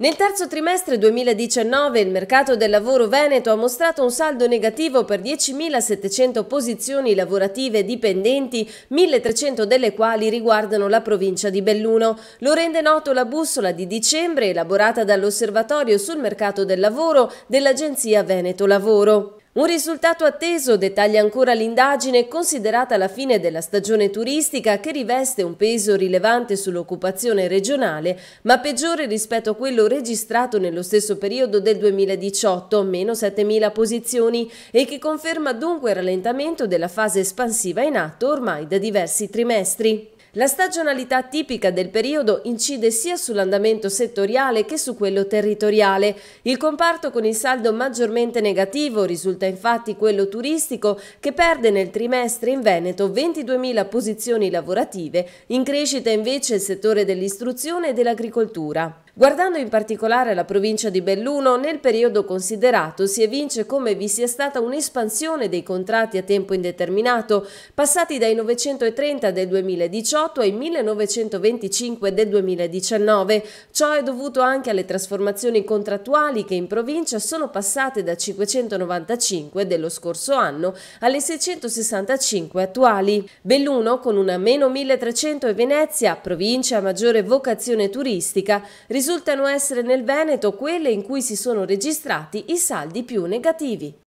Nel terzo trimestre 2019 il mercato del lavoro veneto ha mostrato un saldo negativo per 10.700 posizioni lavorative dipendenti, 1.300 delle quali riguardano la provincia di Belluno. Lo rende noto la bussola di dicembre elaborata dall'Osservatorio sul mercato del lavoro dell'Agenzia Veneto Lavoro. Un risultato atteso dettaglia ancora l'indagine considerata la fine della stagione turistica che riveste un peso rilevante sull'occupazione regionale, ma peggiore rispetto a quello registrato nello stesso periodo del 2018, meno 7.000 posizioni, e che conferma dunque il rallentamento della fase espansiva in atto ormai da diversi trimestri. La stagionalità tipica del periodo incide sia sull'andamento settoriale che su quello territoriale. Il comparto con il saldo maggiormente negativo risulta infatti quello turistico che perde nel trimestre in Veneto 22.000 posizioni lavorative, in crescita invece il settore dell'istruzione e dell'agricoltura. Guardando in particolare la provincia di Belluno, nel periodo considerato si evince come vi sia stata un'espansione dei contratti a tempo indeterminato, passati dai 930 del 2018 ai 1925 del 2019. Ciò è dovuto anche alle trasformazioni contrattuali che in provincia sono passate da 595 dello scorso anno alle 665 attuali. Belluno, con una meno 1300 e Venezia, provincia a maggiore vocazione turistica, risulta risultano essere nel Veneto quelle in cui si sono registrati i saldi più negativi.